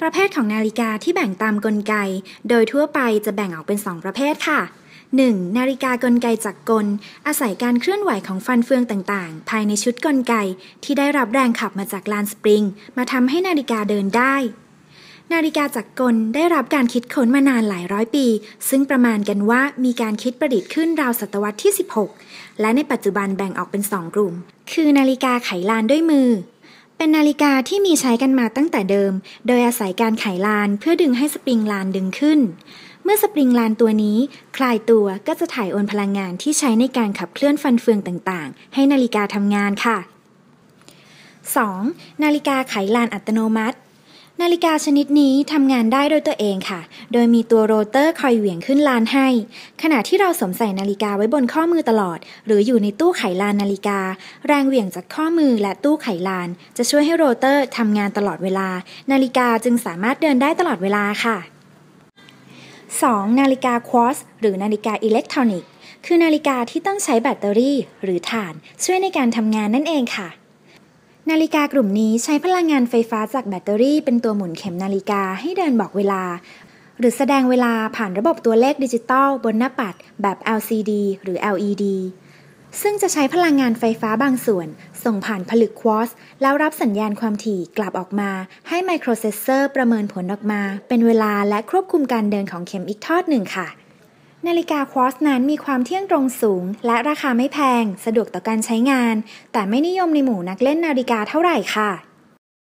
ประเภทของนาฬิกาที่แบ่งตามกลไก โดยทั่วไปจะแบ่งออกเป็น 2 ประเภทค่ะ 1. นาฬิกากลไกจักกล อาศัยการเคลื่อนไหวของฟันเฟืองต่างๆ ภายในชุดกลไกที่ได้รับแรงขับมาจากลานสปริง มาทำให้นาฬิกาเดินได้ นาฬิกาจักกลได้รับการคิดค้นมานานหลายร้อยปี ซึ่งประมาณกันว่ามีการคิดประดิษฐ์ขึ้นราวศตวรรษที่16 และในปัจจุบันแบ่งออกเป็น2กลุ่ม คือนาฬิกาไขลานด้วยมือเป็นนาฬิกาที่มีใช้กันมาตั้งแต่เดิม โดยอาศัยการไขลานเพื่อดึงให้สปริงลานดึงขึ้น เมื่อสปริงลานตัวนี้ คลายตัวก็จะถ่ายโอนพลังงานที่ใช้ในการขับเคลื่อนฟันเฟืองต่างๆ ให้นาฬิกาทำงานค่ะ 2. นาฬิกาไขลานอัตโนมัตินาฬิกาชนิดนี้ทำงานได้โดยตัวเองค่ะ โดยมีตัวโรเตอร์คอยเหวี่ยงขึ้นลานให้ ขณะที่เราสวมใส่นาฬิกาไว้บนข้อมือตลอด หรืออยู่ในตู้ไขลานนาฬิกา แรงเหวี่ยงจากข้อมือและตู้ไขลาน จะช่วยให้โรเตอร์ทำงานตลอดเวลา นาฬิกาจึงสามารถเดินได้ตลอดเวลาค่ะ 2. นาฬิกาควอสหรือนาฬิกาอิเล็กทรอนิกส์ คือนาฬิกาที่ต้องใช้แบตเตอรี่หรือถ่าน ช่วยในการทำงานนั่นเองค่ะนาฬิกากลุ่มนี้ใช้พลังงานไฟฟ้าจากแบตเตอรี่เป็นตัวหมุนเข็มนาฬิกาให้เดินบอกเวลา หรือแสดงเวลาผ่านระบบตัวเลขดิจิตอลบนหน้าปัดแบบ LCD หรือ LED ซึ่งจะใช้พลังงานไฟฟ้าบางส่วน ส่งผ่านผลึกควอสซแล้วรับสัญญาณความถี่กลับออกมา ให้ไมโครเซสเซอร์ประเมินผลออกมา เป็นเวลาและควบคุมการเดินของเข็มอีกทอดหนึ่งค่ะนาฬิกาควอสนั้นมีความเที่ยงตรงสูง และราคาไม่แพง สะดวกต่อการใช้งาน แต่ไม่นิยมในหมู่นักเล่นนาฬิกาเท่าไหร่ค่ะ